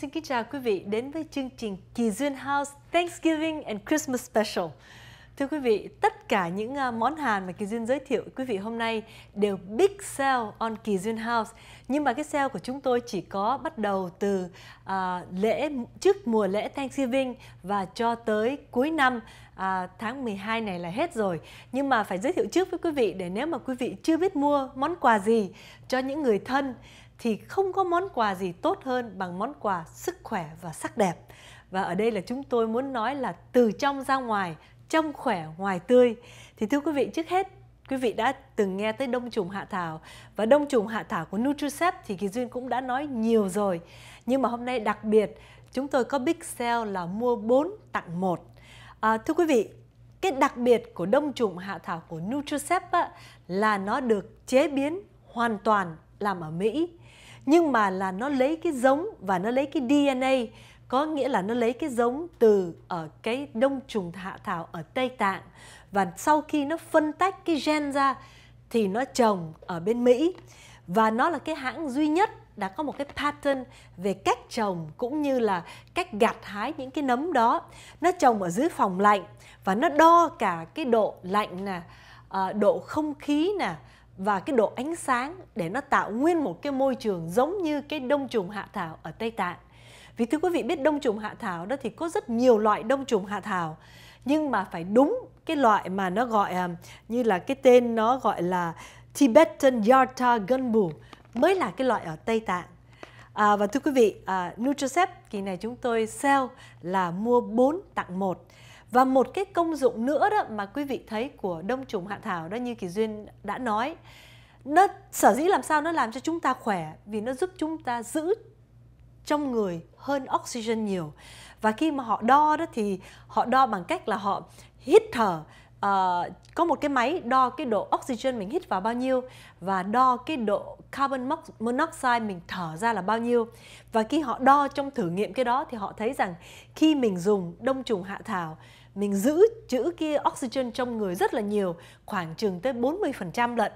xin kính chào quý vị đến với chương trình Kỳ Duyên House Thanksgiving and Christmas Special. Thưa quý vị, tất cả những à, món Hàn mà Kỳ Duyên giới thiệu quý vị hôm nay đều big sale on Kỳ Duyên House. Nhưng mà cái sale của chúng tôi chỉ có bắt đầu từ à, lễ trước mùa lễ Thanksgiving và cho tới cuối năm à, tháng 12 này là hết rồi. Nhưng mà phải giới thiệu trước với quý vị để nếu mà quý vị chưa biết mua món quà gì cho những người thân thì không có món quà gì tốt hơn bằng món quà sức khỏe và sắc đẹp. Và ở đây là chúng tôi muốn nói là từ trong ra ngoài, trong khỏe ngoài tươi. Thì thưa quý vị, trước hết quý vị đã từng nghe tới đông trùng hạ thảo và đông trùng hạ thảo của Nutricep thì Kỳ Duyên cũng đã nói nhiều rồi. Nhưng mà hôm nay đặc biệt chúng tôi có big sale là mua 4 tặng 1. À, thưa quý vị, cái đặc biệt của đông trùng hạ thảo của Nutricep á, là nó được chế biến hoàn toàn làm ở Mỹ nhưng mà là nó lấy cái giống và nó lấy cái DNA có nghĩa là nó lấy cái giống từ ở cái đông trùng hạ thảo ở Tây Tạng và sau khi nó phân tách cái gen ra thì nó trồng ở bên Mỹ và nó là cái hãng duy nhất đã có một cái pattern về cách trồng cũng như là cách gặt hái những cái nấm đó nó trồng ở dưới phòng lạnh và nó đo cả cái độ lạnh nè ờ, độ không khí nè và cái độ ánh sáng để nó tạo nguyên một cái môi trường giống như cái đông trùng hạ thảo ở Tây Tạng. Vì thưa quý vị biết đông trùng hạ thảo đó thì có rất nhiều loại đông trùng hạ thảo nhưng mà phải đúng cái loại mà nó gọi à, như là cái tên nó gọi là Tibetan Yarta Gunbu mới là cái loại ở Tây Tạng. À, và thưa quý vị, à, Nutricep kỳ này chúng tôi sale là mua 4 tặng 1 và một cái công dụng nữa đó mà quý vị thấy của đông trùng hạ thảo đó như kỳ duyên đã nói nó sở dĩ làm sao nó làm cho chúng ta khỏe vì nó giúp chúng ta giữ trong người hơn oxygen nhiều và khi mà họ đo đó thì họ đo bằng cách là họ hít thở uh, có một cái máy đo cái độ oxygen mình hít vào bao nhiêu và đo cái độ carbon monoxide mình thở ra là bao nhiêu và khi họ đo trong thử nghiệm cái đó thì họ thấy rằng khi mình dùng đông trùng hạ thảo mình giữ chữ kia oxygen trong người rất là nhiều, khoảng chừng tới 40% lận.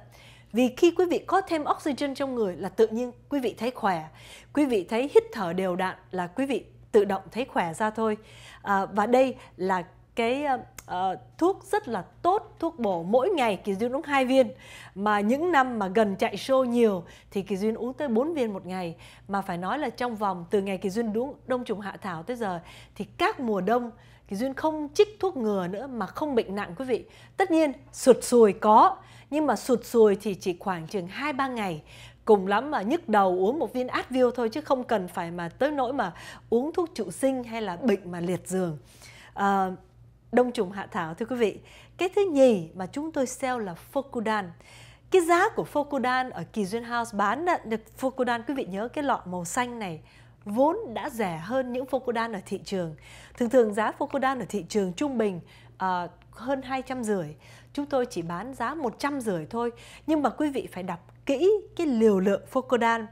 Vì khi quý vị có thêm oxygen trong người là tự nhiên quý vị thấy khỏe, quý vị thấy hít thở đều đặn là quý vị tự động thấy khỏe ra thôi. À, và đây là cái uh, thuốc rất là tốt thuốc bổ mỗi ngày kỳ duyên uống hai viên mà những năm mà gần chạy show nhiều thì kỳ duyên uống tới 4 viên một ngày mà phải nói là trong vòng từ ngày kỳ duyên uống đông trùng hạ thảo tới giờ thì các mùa đông thì duyên không trích thuốc ngừa nữa mà không bệnh nặng quý vị tất nhiên sụt sùi có nhưng mà sụt sùi thì chỉ khoảng chừng 2-3 ngày cùng lắm mà nhức đầu uống một viên Advil thôi chứ không cần phải mà tới nỗi mà uống thuốc trụ sinh hay là bệnh mà liệt giường à, đông trùng hạ thảo thưa quý vị cái thứ nhì mà chúng tôi sell là Focudan cái giá của Focudan ở Kỳ Duyên House bán được Focudan quý vị nhớ cái lọ màu xanh này vốn đã rẻ hơn những Focodan ở thị trường. Thường thường giá Focodan ở thị trường trung bình uh, hơn 200 rưỡi chúng tôi chỉ bán giá 100 rưỡi thôi nhưng mà quý vị phải đọc kỹ cái liều lượng Focodan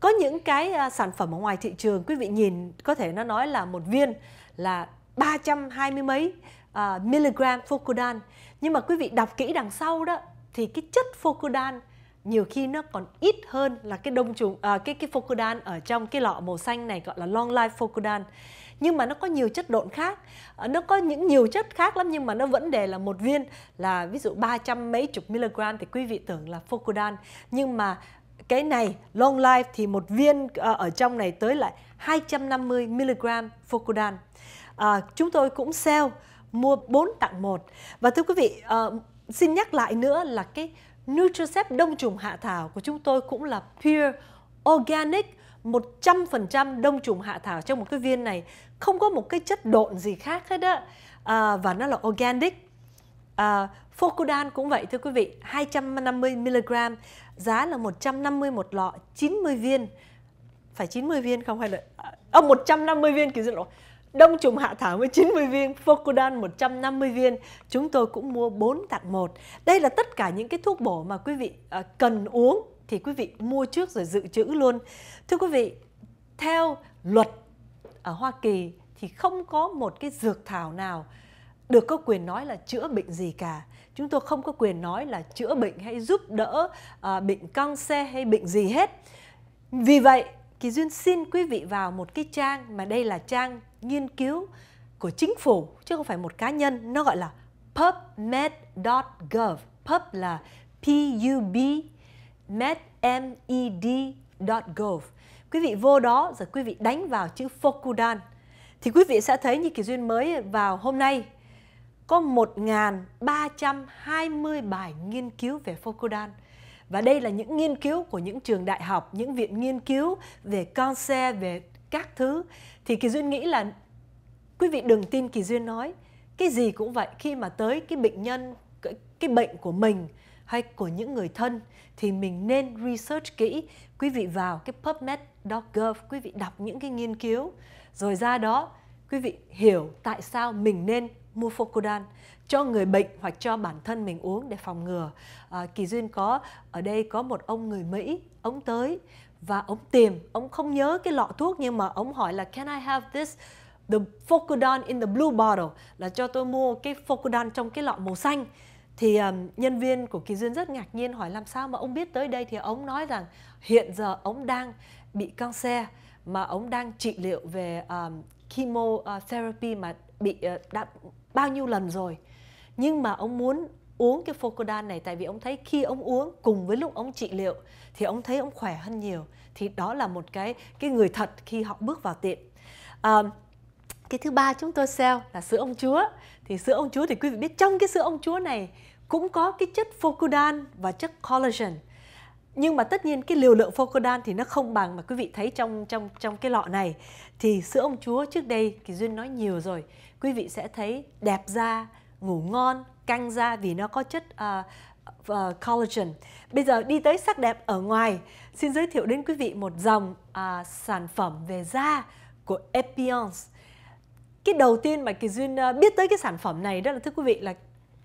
có những cái ờ, sản phẩm ở ngoài thị trường quý vị nhìn có thể nó nói là một viên là 320 mấy uh, ờ, mg Focodan nhưng mà quý vị đọc kỹ đằng sau đó thì cái chất Focodan nhiều khi nó còn ít hơn là cái đông trùng à, cái cái focodan ở trong cái lọ màu xanh này gọi là long life focodan nhưng mà nó có nhiều chất độn khác ờ, nó có những nhiều chất khác lắm nhưng mà nó vẫn đề là một viên là ví dụ 300 mấy chục mg thì quý vị tưởng là focodan nhưng mà cái này long life thì một viên ờ, ở trong này tới lại 250 mg focodan à, chúng tôi cũng sale mua 4 tặng một và thưa quý vị à, xin nhắc lại nữa là cái Nutricep đông trùng hạ thảo của chúng tôi cũng là pure organic 100% đông trùng hạ thảo trong một cái viên này không có một cái chất độn gì khác hết á à, và nó là organic à, Focudan cũng vậy thưa quý vị 250mg giá là 150 một lọ 90 viên phải 90 viên không hay là à, 150 viên kiểu gì lỗi Đông trùng hạ thảo với 90 viên, Focodan 150 viên, chúng tôi cũng mua 4 tặng 1. Đây là tất cả những cái thuốc bổ mà quý vị à, cần uống thì quý vị mua trước rồi dự trữ luôn. Thưa quý vị, theo luật ở Hoa Kỳ thì không có một cái dược thảo nào được có quyền nói là chữa bệnh gì cả. Chúng tôi không có quyền nói là chữa bệnh hay giúp đỡ à, bệnh cancer hay bệnh gì hết. Vì vậy Kỳ Duyên xin quý vị vào một cái trang mà đây là trang nghiên cứu của chính phủ chứ không phải một cá nhân. Nó gọi là pubmed.gov. Pub là P-U-B, M-E-D, e .gov. Quý vị vô đó rồi quý vị đánh vào chữ Fokudan. Thì quý vị sẽ thấy như Kỳ Duyên mới vào hôm nay có 1.320 bài nghiên cứu về Fokudan và đây là những nghiên cứu của những trường đại học, những viện nghiên cứu về con xe, về các thứ. Thì Kỳ Duyên nghĩ là quý vị đừng tin Kỳ Duyên nói. Cái gì cũng vậy, khi mà tới cái bệnh nhân, cái, cái bệnh của mình hay của những người thân thì mình nên research kỹ. Quý vị vào cái PubMed.gov, quý vị đọc những cái nghiên cứu. Rồi ra đó, quý vị hiểu tại sao mình nên mua mufocodan cho người bệnh hoặc cho bản thân mình uống để phòng ngừa. À, Kỳ duyên có ở đây có một ông người Mỹ, ông tới và ông tìm, ông không nhớ cái lọ thuốc nhưng mà ông hỏi là can I have this the Focodan in the blue bottle là cho tôi mua cái Focodan trong cái lọ màu xanh. Thì um, nhân viên của Kỳ Duyên rất ngạc nhiên hỏi làm sao mà ông biết tới đây thì ông nói rằng hiện giờ ông đang bị cancer mà ông đang trị liệu về um, chemotherapy mà bị uh, đã bao nhiêu lần rồi nhưng mà ông muốn uống cái Focodan này tại vì ông thấy khi ông uống cùng với lúc ông trị liệu thì ông thấy ông khỏe hơn nhiều thì đó là một cái cái người thật khi họ bước vào tiệm à, cái thứ ba chúng tôi sell là sữa ông chúa thì sữa ông chúa thì quý vị biết trong cái sữa ông chúa này cũng có cái chất Focodan và chất collagen nhưng mà tất nhiên cái liều lượng Focodan thì nó không bằng mà quý vị thấy trong trong trong cái lọ này thì sữa ông chúa trước đây thì duyên nói nhiều rồi quý vị sẽ thấy đẹp da ngủ ngon căng da vì nó có chất uh, uh, collagen bây giờ đi tới sắc đẹp ở ngoài xin giới thiệu đến quý vị một dòng uh, sản phẩm về da của Epiance cái đầu tiên mà kỳ duyên uh, biết tới cái sản phẩm này đó là thưa quý vị là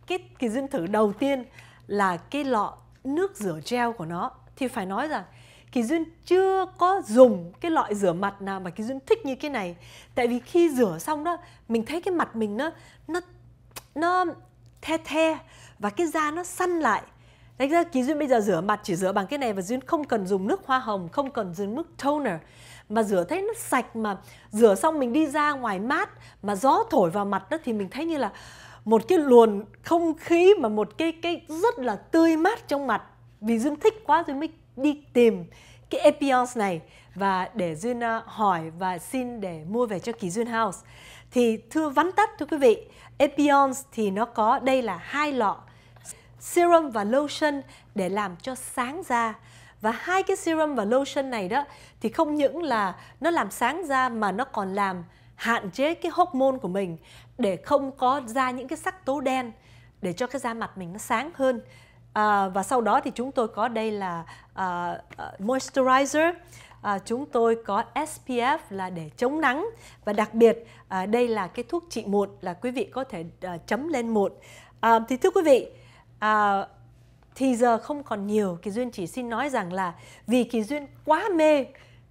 cái kỳ duyên thử đầu tiên là cái lọ nước rửa gel của nó thì phải nói rằng Kỳ Duyên chưa có dùng cái loại rửa mặt nào mà Kỳ Duyên thích như cái này. Tại vì khi rửa xong đó, mình thấy cái mặt mình nó nó nó the the và cái da nó săn lại. Đấy ra Kỳ Duyên bây giờ rửa mặt chỉ rửa bằng cái này và Duyên không cần dùng nước hoa hồng, không cần dùng nước toner mà rửa thấy nó sạch mà rửa xong mình đi ra ngoài mát mà gió thổi vào mặt đó thì mình thấy như là một cái luồn không khí mà một cái cái rất là tươi mát trong mặt vì dương thích quá duyên mới đi tìm cái Epions này và để duyên à, hỏi và xin để mua về cho kỳ duyên house thì thưa vắn tắt thưa quý vị Epions thì nó có đây là hai lọ serum và lotion để làm cho sáng da và hai cái serum và lotion này đó thì không những là nó làm sáng da mà nó còn làm hạn chế cái hormone của mình để không có ra những cái sắc tố đen để cho cái da mặt mình nó sáng hơn à, và sau đó thì chúng tôi có đây là à, à moisturizer à, chúng tôi có SPF là để chống nắng và đặc biệt à, đây là cái thuốc trị mụn là quý vị có thể à, chấm lên mụn à, thì thưa quý vị à, thì giờ không còn nhiều kỳ duyên chỉ xin nói rằng là vì kỳ duyên quá mê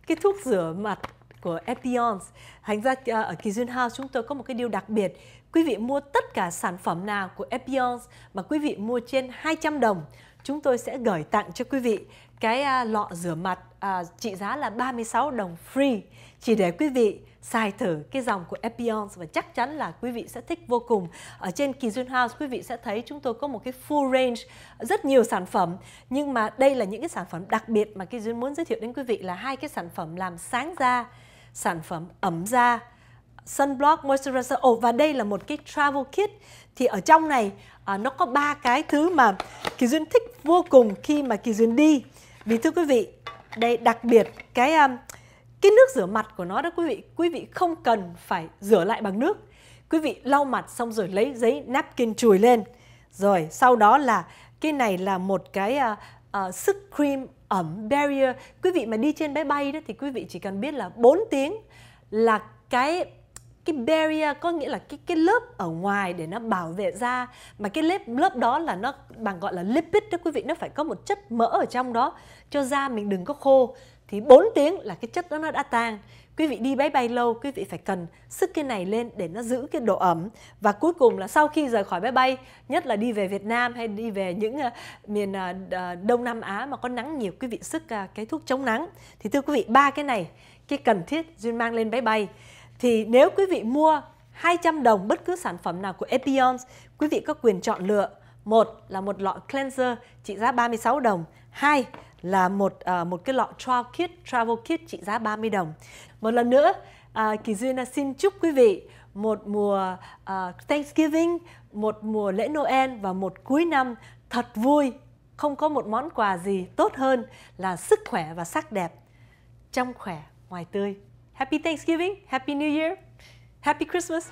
cái thuốc rửa mặt của Epions. Thành ra à, ở Kizun House chúng tôi có một cái điều đặc biệt. Quý vị mua tất cả sản phẩm nào của Epions mà quý vị mua trên 200 đồng, chúng tôi sẽ gửi tặng cho quý vị cái à, lọ rửa mặt à, trị giá là 36 đồng free chỉ để quý vị xài thử cái dòng của Epions và chắc chắn là quý vị sẽ thích vô cùng. Ở trên Kizun House quý vị sẽ thấy chúng tôi có một cái full range rất nhiều sản phẩm nhưng mà đây là những cái sản phẩm đặc biệt mà Kizun muốn giới thiệu đến quý vị là hai cái sản phẩm làm sáng da sản phẩm ẩm da sunblock moisturizer oh, và đây là một cái travel kit thì ở trong này à, nó có ba cái thứ mà kỳ duyên thích vô cùng khi mà kỳ duyên đi vì thưa quý vị đây đặc biệt cái um, cái nước rửa mặt của nó đó quý vị quý vị không cần phải rửa lại bằng nước quý vị lau mặt xong rồi lấy giấy napkin chùi lên rồi sau đó là cái này là một cái uh, Ờ, sức cream ẩm barrier quý vị mà đi trên máy bay đó thì quý vị chỉ cần biết là 4 tiếng là cái cái barrier có nghĩa là cái cái lớp ở ngoài để nó bảo vệ da mà cái lớp lớp đó là nó bằng gọi là lipid đó quý vị nó phải có một chất mỡ ở trong đó cho da mình đừng có khô thì 4 tiếng là cái chất đó nó đã tan quý vị đi máy bay lâu quý vị phải cần sức cái này lên để nó giữ cái độ ẩm và cuối cùng là sau khi rời khỏi máy bay nhất là đi về Việt Nam hay đi về những ờ, miền ờ, Đông Nam Á mà có nắng nhiều quý vị sức ờ, cái thuốc chống nắng thì thưa quý vị ba cái này cái cần thiết duyên mang lên máy bay thì nếu quý vị mua 200 đồng bất cứ sản phẩm nào của Epions quý vị có quyền chọn lựa một là một lọ cleanser trị giá 36 đồng hai là một uh, một cái lọ travel kit travel kit trị giá 30 đồng một lần nữa, à, Kỳ Duyên xin chúc quý vị một mùa à, Thanksgiving, một mùa lễ Noel và một cuối năm thật vui. Không có một món quà gì tốt hơn là sức khỏe và sắc đẹp. Trong khỏe, ngoài tươi. Happy Thanksgiving, Happy New Year, Happy Christmas.